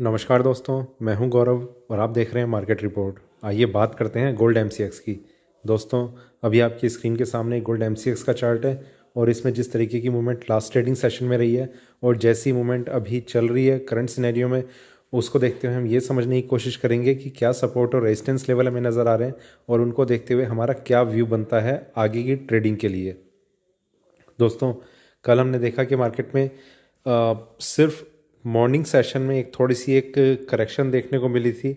नमस्कार दोस्तों मैं हूं गौरव और आप देख रहे हैं मार्केट रिपोर्ट आइए बात करते हैं गोल्ड एम की दोस्तों अभी आपकी स्क्रीन के सामने गोल्ड एम का चार्ट है और इसमें जिस तरीके की मूवमेंट लास्ट ट्रेडिंग सेशन में रही है और जैसी मूवमेंट अभी चल रही है करंट सिनेरियो में उसको देखते हुए हम ये समझने की कोशिश करेंगे कि क्या सपोर्ट और रेजिस्टेंस लेवल हमें नज़र आ रहे हैं और उनको देखते हुए हमारा क्या व्यू बनता है आगे की ट्रेडिंग के लिए दोस्तों कल हमने देखा कि मार्केट में आ, सिर्फ मॉर्निंग सेशन में एक थोड़ी सी एक करेक्शन देखने को मिली थी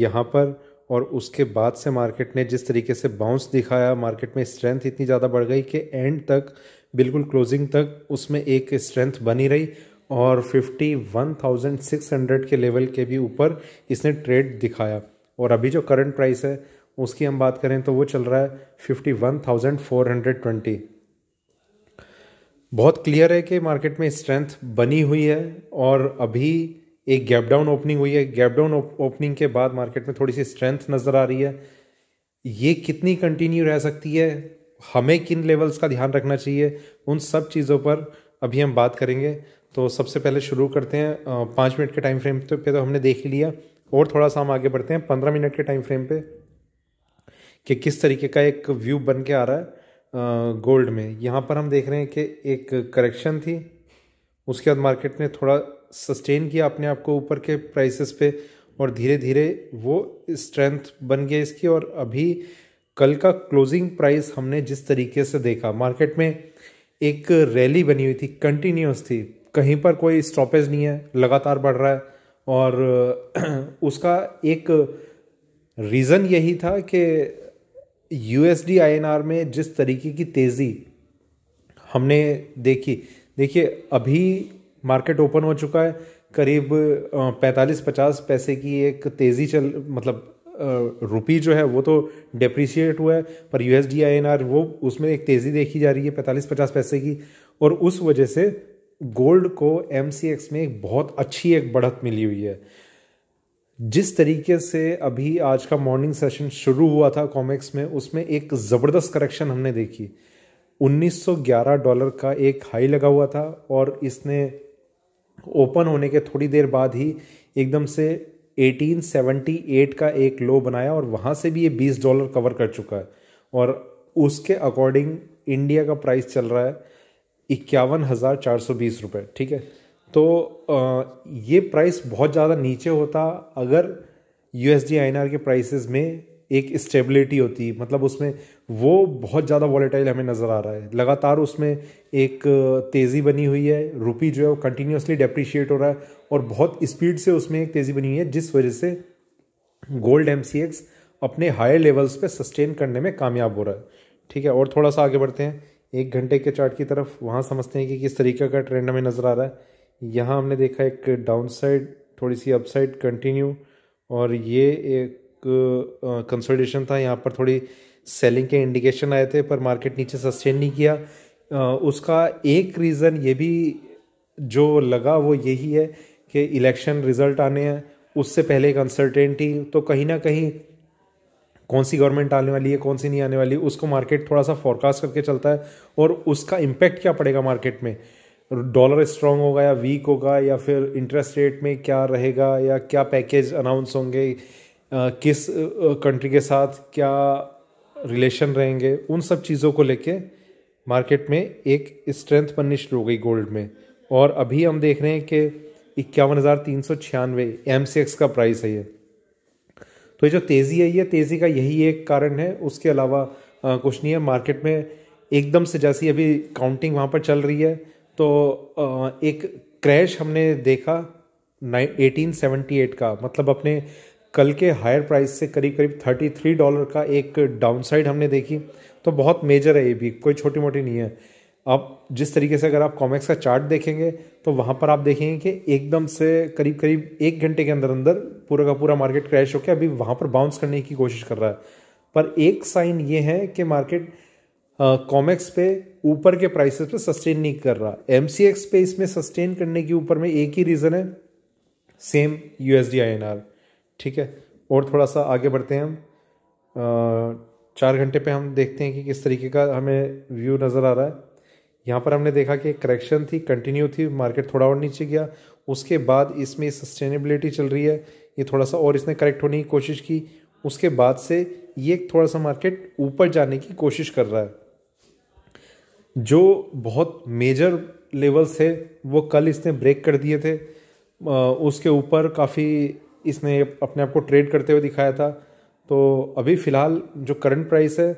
यहाँ पर और उसके बाद से मार्केट ने जिस तरीके से बाउंस दिखाया मार्केट में स्ट्रेंथ इतनी ज़्यादा बढ़ गई कि एंड तक बिल्कुल क्लोजिंग तक उसमें एक स्ट्रेंथ बनी रही और 51,600 के लेवल के भी ऊपर इसने ट्रेड दिखाया और अभी जो करंट प्राइस है उसकी हम बात करें तो वो चल रहा है ट्वेंटी बहुत क्लियर है कि मार्केट में स्ट्रेंथ बनी हुई है और अभी एक गैप डाउन ओपनिंग हुई है गैप डाउन ओपनिंग के बाद मार्केट में थोड़ी सी स्ट्रेंथ नज़र आ रही है ये कितनी कंटिन्यू रह सकती है हमें किन लेवल्स का ध्यान रखना चाहिए उन सब चीज़ों पर अभी हम बात करेंगे तो सबसे पहले शुरू करते हैं पाँच मिनट के टाइम फ्रेम पे तो हमने देख ही लिया और थोड़ा सा हम आगे बढ़ते हैं पंद्रह मिनट के टाइम फ्रेम पे कि किस तरीके का एक व्यू बन के आ रहा है गोल्ड में यहाँ पर हम देख रहे हैं कि एक करेक्शन थी उसके बाद मार्केट ने थोड़ा सस्टेन किया अपने आप को ऊपर के प्राइसेस पे और धीरे धीरे वो स्ट्रेंथ बन गया इसकी और अभी कल का क्लोजिंग प्राइस हमने जिस तरीके से देखा मार्केट में एक रैली बनी हुई थी कंटिन्यूस थी कहीं पर कोई स्टॉपेज नहीं है लगातार बढ़ रहा है और उसका एक रीज़न यही था कि U S D I N R में जिस तरीके की तेज़ी हमने देखी देखिए अभी मार्केट ओपन हो चुका है करीब 45-50 पैसे की एक तेज़ी चल मतलब रुपी जो है वो तो डिप्रिशिएट हुआ है पर U S D I N R वो उसमें एक तेज़ी देखी जा रही है 45-50 पैसे की और उस वजह से गोल्ड को एम सी एक्स में एक बहुत अच्छी एक बढ़त मिली हुई है जिस तरीके से अभी आज का मॉर्निंग सेशन शुरू हुआ था कॉमेक्स में उसमें एक ज़बरदस्त करेक्शन हमने देखी 1911 डॉलर का एक हाई लगा हुआ था और इसने ओपन होने के थोड़ी देर बाद ही एकदम से 1878 का एक लो बनाया और वहाँ से भी ये 20 डॉलर कवर कर चुका है और उसके अकॉर्डिंग इंडिया का प्राइस चल रहा है इक्यावन हज़ार चार सौ बीस रुपये ठीक है तो ये प्राइस बहुत ज़्यादा नीचे होता अगर U S I N R के प्राइसेस में एक स्टेबिलिटी होती मतलब उसमें वो बहुत ज़्यादा वॉलेटाइल हमें नज़र आ रहा है लगातार उसमें एक तेज़ी बनी हुई है रुपी जो है वो कंटिन्यूसली डेप्रिशिएट हो रहा है और बहुत स्पीड से उसमें एक तेज़ी बनी हुई है जिस वजह से गोल्ड एम अपने हायर लेवल्स पे सस्टेन करने में कामयाब हो रहा है ठीक है और थोड़ा सा आगे बढ़ते हैं एक घंटे के चार्ट की तरफ वहाँ समझते हैं कि किस तरीके का ट्रेंड हमें नज़र आ रहा है यहाँ हमने देखा एक डाउन साइड थोड़ी सी अपसाइड कंटिन्यू और ये एक कंसोलिडेशन था यहाँ पर थोड़ी सेलिंग के इंडिकेशन आए थे पर मार्केट नीचे सस्टेन नहीं किया आ, उसका एक रीज़न ये भी जो लगा वो यही है कि इलेक्शन रिजल्ट आने हैं उससे पहले एक अनसर्टेनिटी तो कहीं ना कहीं कौन सी गवर्नमेंट आने वाली है कौन सी नहीं आने वाली उसको मार्केट थोड़ा सा फोरकास्ट करके चलता है और उसका इम्पैक्ट क्या पड़ेगा मार्केट में डॉलर स्ट्रांग होगा या वीक होगा या फिर इंटरेस्ट रेट में क्या रहेगा या क्या पैकेज अनाउंस होंगे किस कंट्री के साथ क्या रिलेशन रहेंगे उन सब चीज़ों को लेके मार्केट में एक स्ट्रेंथ बननी शुरू हो गई गोल्ड में और अभी हम देख रहे हैं कि इक्यावन हज़ार तीन सौ छियानवे एम सी एक्स का प्राइस है ये तो ये जो तेज़ी है ये तेज़ी का यही एक कारण है उसके अलावा कुछ नहीं है मार्केट में एकदम से जैसी अभी काउंटिंग वहाँ पर चल रही है तो एक क्रैश हमने देखा एटीन सेवेंटी एट का मतलब अपने कल के हायर प्राइस से करीब करीब थर्टी थ्री डॉलर का एक डाउनसाइड हमने देखी तो बहुत मेजर है ये भी कोई छोटी मोटी नहीं है अब जिस तरीके से अगर आप कॉमेक्स का चार्ट देखेंगे तो वहाँ पर आप देखेंगे कि एकदम से करीब करीब एक घंटे के अंदर अंदर पूरा का पूरा मार्केट क्रैश होकर अभी वहाँ पर बाउंस करने की कोशिश कर रहा है पर एक साइन ये है कि मार्केट कॉमेक्स पे ऊपर के प्राइसेस पे सस्टेन नहीं कर रहा एम सी एक्स पे इसमें सस्टेन करने के ऊपर में एक ही रीज़न है सेम यू एस ठीक है और थोड़ा सा आगे बढ़ते हैं हम चार घंटे पे हम देखते हैं कि किस तरीके का हमें व्यू नज़र आ रहा है यहाँ पर हमने देखा कि करेक्शन थी कंटिन्यू थी मार्केट थोड़ा और नीचे गया उसके बाद इसमें सस्टेनेबिलिटी चल रही है ये थोड़ा सा और इसने करेक्ट होने की कोशिश की उसके बाद से ये थोड़ा सा मार्केट ऊपर जाने की कोशिश कर रहा है जो बहुत मेजर लेवल्स थे वो कल इसने ब्रेक कर दिए थे उसके ऊपर काफ़ी इसने अपने आप को ट्रेड करते हुए दिखाया था तो अभी फ़िलहाल जो करंट प्राइस है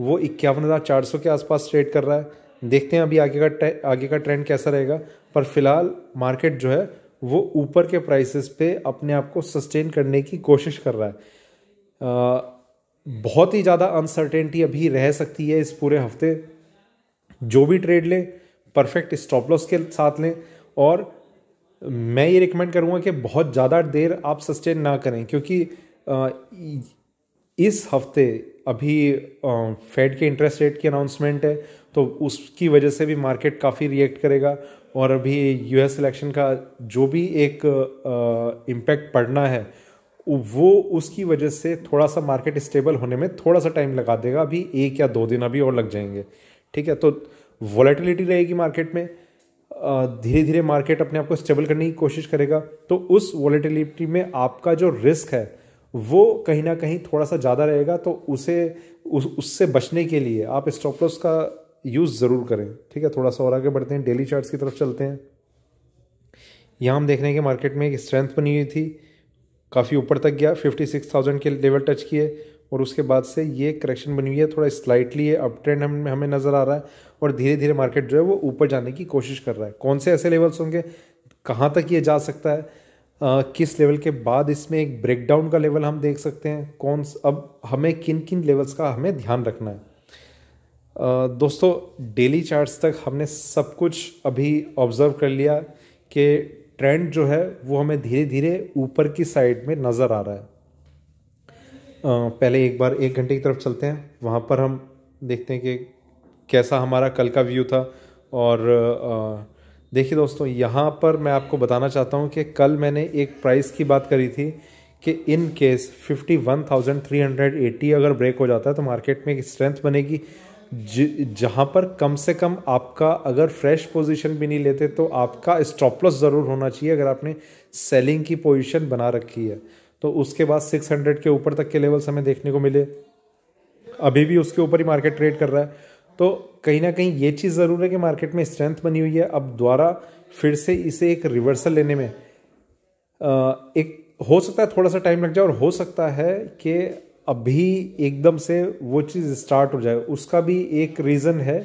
वो इक्यावन हज़ार चार सौ के आसपास ट्रेड कर रहा है देखते हैं अभी आगे का आगे का ट्रेंड कैसा रहेगा पर फिलहाल मार्केट जो है वो ऊपर के प्राइसेस पे अपने आप को सस्टेन करने की कोशिश कर रहा है आ, बहुत ही ज़्यादा अनसर्टेनिटी अभी रह सकती है इस पूरे हफ्ते जो भी ट्रेड लें परफेक्ट स्टॉप लॉस के साथ लें और मैं ये रिकमेंड करूँगा कि बहुत ज़्यादा देर आप सस्टेन ना करें क्योंकि इस हफ्ते अभी फेड के इंटरेस्ट रेट की अनाउंसमेंट है तो उसकी वजह से भी मार्केट काफ़ी रिएक्ट करेगा और अभी यूएस इलेक्शन का जो भी एक इम्पैक्ट पड़ना है वो उसकी वजह से थोड़ा सा मार्केट स्टेबल होने में थोड़ा सा टाइम लगा देगा अभी एक या दो दिन अभी और लग जाएंगे ठीक है तो वॉलेटिलिटी रहेगी मार्केट में धीरे धीरे मार्केट अपने आप को स्टेबल करने की कोशिश करेगा तो उस वॉलेटिलिटी में आपका जो रिस्क है वो कहीं ना कहीं थोड़ा सा ज़्यादा रहेगा तो उसे उस उससे बचने के लिए आप स्टॉप लॉस का यूज़ ज़रूर करें ठीक है थोड़ा सा और आगे बढ़ते हैं डेली चार्ट्स की तरफ चलते हैं यहाँ हम देख रहे हैं कि मार्केट में एक स्ट्रेंथ बनी हुई थी काफ़ी ऊपर तक गया फिफ्टी सिक्स थाउजेंड के लेवल टच किए और उसके बाद से ये करेक्शन बनी हुई है थोड़ा स्लाइटली ये अप ट्रेंड हम हमें नज़र आ रहा है और धीरे धीरे मार्केट जो है वो ऊपर जाने की कोशिश कर रहा है कौन से ऐसे लेवल्स होंगे कहाँ तक ये जा सकता है आ, किस लेवल के बाद इसमें एक ब्रेकडाउन का लेवल हम देख सकते हैं कौन अब हमें किन किन लेवल्स का हमें ध्यान रखना है आ, दोस्तों डेली चार्ट्स तक हमने सब कुछ अभी ऑब्ज़र्व कर लिया कि ट्रेंड जो है वो हमें धीरे धीरे ऊपर की साइड में नज़र आ रहा है पहले एक बार एक घंटे की तरफ चलते हैं वहाँ पर हम देखते हैं कि कैसा हमारा कल का व्यू था और देखिए दोस्तों यहाँ पर मैं आपको बताना चाहता हूँ कि कल मैंने एक प्राइस की बात करी थी कि इन केस 51,380 अगर ब्रेक हो जाता है तो मार्केट में एक स्ट्रेंथ बनेगी जहाँ पर कम से कम आपका अगर फ्रेश पोजीशन भी नहीं लेते तो आपका स्टॉपलस ज़रूर होना चाहिए अगर आपने सेलिंग की पोजीशन बना रखी है तो उसके बाद 600 के ऊपर तक के लेवल्स हमें देखने को मिले अभी भी उसके ऊपर ही मार्केट ट्रेड कर रहा है तो कहीं ना कहीं ये चीज़ ज़रूर है कि मार्केट में स्ट्रेंथ बनी हुई है अब द्वारा फिर से इसे एक रिवर्सल लेने में एक हो सकता है थोड़ा सा टाइम लग जाए और हो सकता है कि अभी एकदम से वो चीज़ स्टार्ट हो जाए उसका भी एक रीज़न है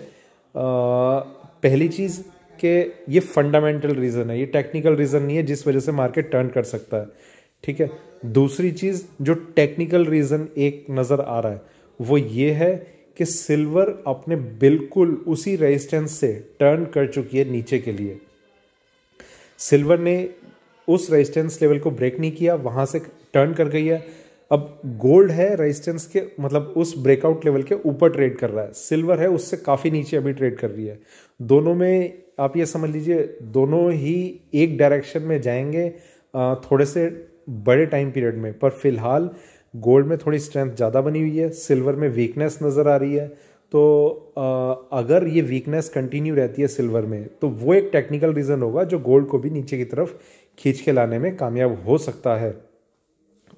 पहली चीज़ के ये फंडामेंटल रीज़न है ये टेक्निकल रीज़न नहीं है जिस वजह से मार्केट टर्न कर सकता है ठीक है दूसरी चीज़ जो टेक्निकल रीज़न एक नज़र आ रहा है वो ये है कि सिल्वर अपने बिल्कुल उसी रेजिस्टेंस से टर्न कर चुकी है नीचे के लिए सिल्वर ने उस रेजिस्टेंस लेवल को ब्रेक नहीं किया वहां से टर्न कर गई है अब गोल्ड है रेजिस्टेंस के मतलब उस ब्रेकआउट लेवल के ऊपर ट्रेड कर रहा है सिल्वर है उससे काफ़ी नीचे अभी ट्रेड कर रही है दोनों में आप ये समझ लीजिए दोनों ही एक डायरेक्शन में जाएंगे थोड़े से बड़े टाइम पीरियड में पर फिलहाल गोल्ड में थोड़ी स्ट्रेंथ ज़्यादा बनी हुई है सिल्वर में वीकनेस नज़र आ रही है तो आ, अगर ये वीकनेस कंटिन्यू रहती है सिल्वर में तो वो एक टेक्निकल रीज़न होगा जो गोल्ड को भी नीचे की तरफ खींच के लाने में कामयाब हो सकता है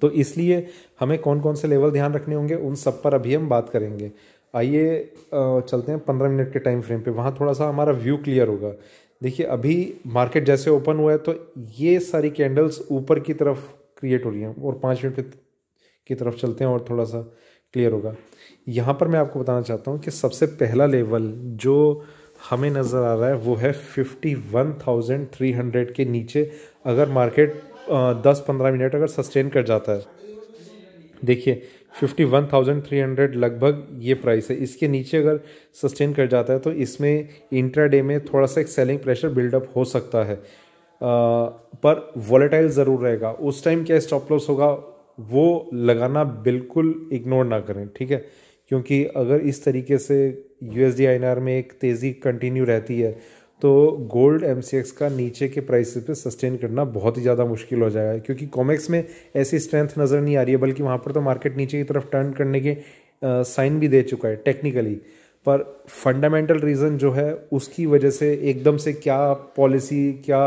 तो इसलिए हमें कौन कौन से लेवल ध्यान रखने होंगे उन सब पर अभी हम बात करेंगे आइए चलते हैं पंद्रह मिनट के टाइम फ्रेम पे वहाँ थोड़ा सा हमारा व्यू क्लियर होगा देखिए अभी मार्केट जैसे ओपन हुआ है तो ये सारी कैंडल्स ऊपर की तरफ क्रिएट हो रही हैं और पाँच मिनट की तरफ चलते हैं और थोड़ा सा क्लियर होगा यहाँ पर मैं आपको बताना चाहता हूँ कि सबसे पहला लेवल जो हमें नज़र आ रहा है वो है fifty one thousand three hundred के नीचे अगर मार्केट दस पंद्रह मिनट अगर सस्टेन कर जाता है देखिए fifty one thousand three hundred लगभग ये प्राइस है इसके नीचे अगर सस्टेन कर जाता है तो इसमें इंट्राडे में थोड़ा सा एक सेलिंग प्रेशर बिल्डअप हो सकता है पर वॉलेटाइल ज़रूर रहेगा उस टाइम क्या स्टॉप लॉस होगा वो लगाना बिल्कुल इग्नोर ना करें ठीक है क्योंकि अगर इस तरीके से यू एस में एक तेज़ी कंटिन्यू रहती है तो गोल्ड एम का नीचे के प्राइस पे सस्टेन करना बहुत ही ज़्यादा मुश्किल हो जाएगा क्योंकि कॉमेक्स में ऐसी स्ट्रेंथ नज़र नहीं आ रही है बल्कि वहाँ पर तो मार्केट नीचे की तरफ टर्न करने के साइन भी दे चुका है टेक्निकली पर फंडामेंटल रीज़न जो है उसकी वजह से एकदम से क्या पॉलिसी क्या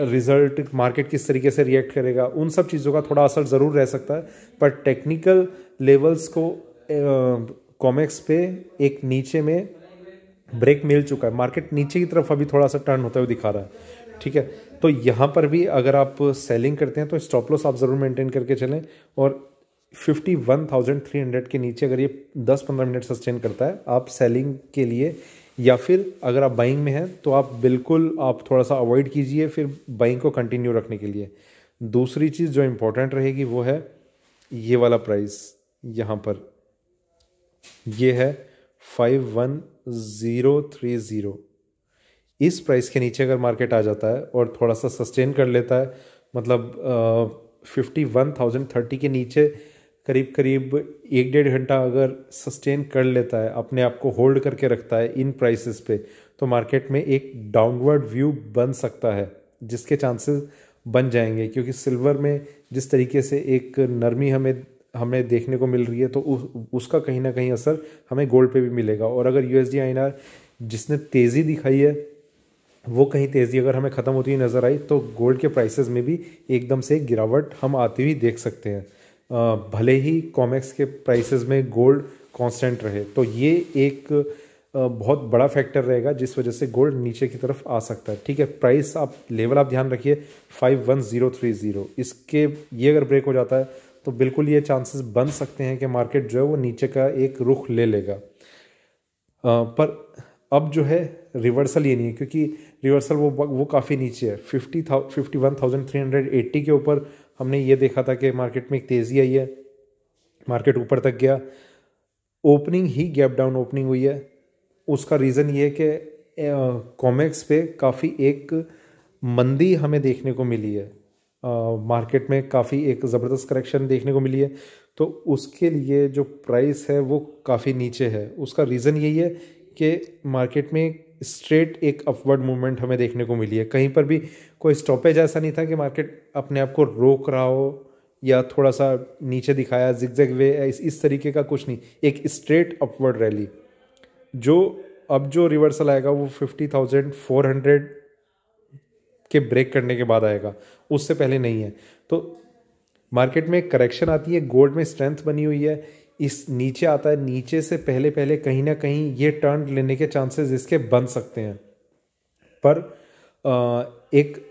रिजल्ट मार्केट किस तरीके से रिएक्ट करेगा उन सब चीज़ों का थोड़ा असर ज़रूर रह सकता है पर टेक्निकल लेवल्स को कॉमेक्स पे एक नीचे में ब्रेक मिल चुका है मार्केट नीचे की तरफ अभी थोड़ा सा टर्न होता हुआ दिखा रहा है ठीक है तो यहाँ पर भी अगर आप सेलिंग करते हैं तो स्टॉप लॉस आप ज़रूर मेंटेन करके चलें और 51,300 के नीचे अगर ये 10-15 मिनट सस्टेन करता है आप सेलिंग के लिए या फिर अगर आप बाइंग में हैं तो आप बिल्कुल आप थोड़ा सा अवॉइड कीजिए फिर बाइंग को कंटिन्यू रखने के लिए दूसरी चीज़ जो इम्पोर्टेंट रहेगी वो है ये वाला प्राइस यहाँ पर ये है five one zero three zero इस प्राइस के नीचे अगर मार्केट आ जाता है और थोड़ा सा सस्टेन कर लेता है मतलब फिफ्टी वन थाउजेंड थर्टी के नीचे करीब करीब एक डेढ़ घंटा अगर सस्टेन कर लेता है अपने आप को होल्ड करके रखता है इन प्राइसेस पे तो मार्केट में एक डाउनवर्ड व्यू बन सकता है जिसके चांसेस बन जाएंगे क्योंकि सिल्वर में जिस तरीके से एक नरमी हमें हमें देखने को मिल रही है तो उस, उसका कहीं ना कहीं असर हमें गोल्ड पे भी मिलेगा और अगर यू एस जिसने तेज़ी दिखाई है वो कहीं तेज़ी अगर हमें ख़त्म होती हुई नज़र आई तो गोल्ड के प्राइसेस में भी एकदम से गिरावट हम आती हुई देख सकते हैं भले ही कॉमेक्स के प्राइसेस में गोल्ड कांस्टेंट रहे तो ये एक बहुत बड़ा फैक्टर रहेगा जिस वजह से गोल्ड नीचे की तरफ आ सकता है ठीक है प्राइस आप लेवल आप ध्यान रखिए five one zero three zero इसके ये अगर ब्रेक हो जाता है तो बिल्कुल ये चांसेस बन सकते हैं कि मार्केट जो है वो नीचे का एक रुख ले लेगा पर अब जो है रिवर्सल ये नहीं है क्योंकि रिवर्सल वो वो काफ़ी नीचे है fifty thou fifty one thousand three hundred eighty के ऊपर हमने ये देखा था कि मार्केट में एक तेज़ी आई है मार्केट ऊपर तक गया ओपनिंग ही गैप डाउन ओपनिंग हुई है उसका रीज़न ये है कि कॉमेक्स पे काफ़ी एक मंदी हमें देखने को मिली है मार्केट में काफ़ी एक ज़बरदस्त करेक्शन देखने को मिली है तो उसके लिए जो प्राइस है वो काफ़ी नीचे है उसका रीज़न यही है कि मार्केट में स्ट्रेट एक अपवर्ड मूवमेंट हमें देखने को मिली है कहीं पर भी कोई स्टॉपेज ऐसा नहीं था कि मार्केट अपने आप को रोक रहा हो या थोड़ा सा नीचे दिखाया जिगजैग वे इस इस तरीके का कुछ नहीं एक स्ट्रेट अपवर्ड रैली जो अब जो रिवर्सल आएगा वो फिफ्टी थाउजेंड फोर हंड्रेड के ब्रेक करने के बाद आएगा उससे पहले नहीं है तो मार्केट में करेक्शन आती है गोल्ड में स्ट्रेंथ बनी हुई है इस नीचे आता है नीचे से पहले पहले कहीं ना कहीं ये टर्न लेने के चांसेस इसके बन सकते हैं पर एक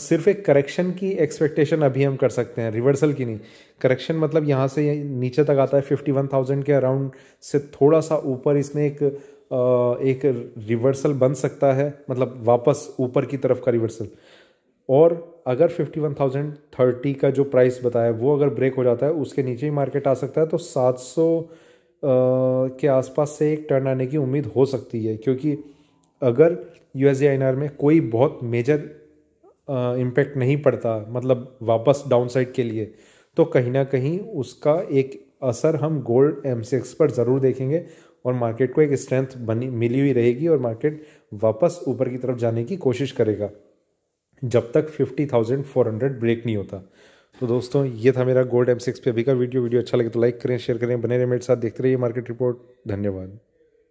सिर्फ एक करेक्शन की एक्सपेक्टेशन अभी हम कर सकते हैं रिवर्सल की नहीं करेक्शन मतलब यहाँ से नीचे तक आता है फिफ्टी वन थाउजेंड के अराउंड से थोड़ा सा ऊपर इसमें एक एक रिवर्सल बन सकता है मतलब वापस ऊपर की तरफ का रिवर्सल और अगर फिफ्टी वन थाउजेंड थर्टी का जो प्राइस बताया वो अगर ब्रेक हो जाता है उसके नीचे ही मार्केट आ सकता है तो सात सौ के आसपास से एक टर्न आने की उम्मीद हो सकती है क्योंकि अगर यू एस में कोई बहुत मेजर इम्पैक्ट नहीं पड़ता मतलब वापस साइड के लिए तो कहीं ना कहीं उसका एक असर हम गोल्ड एम पर ज़रूर देखेंगे और मार्केट को एक स्ट्रेंथ बनी मिली हुई रहेगी और मार्केट वापस ऊपर की तरफ जाने की कोशिश करेगा जब तक fifty thousand four hundred break नहीं होता तो दोस्तों ये था मेरा गोल्ड एम सिक्स पे अभी का वीडियो वीडियो अच्छा लगे तो लाइक करें शेयर करें बने रहे मेरे साथ देखते रहिए मार्केट रिपोर्ट धन्यवाद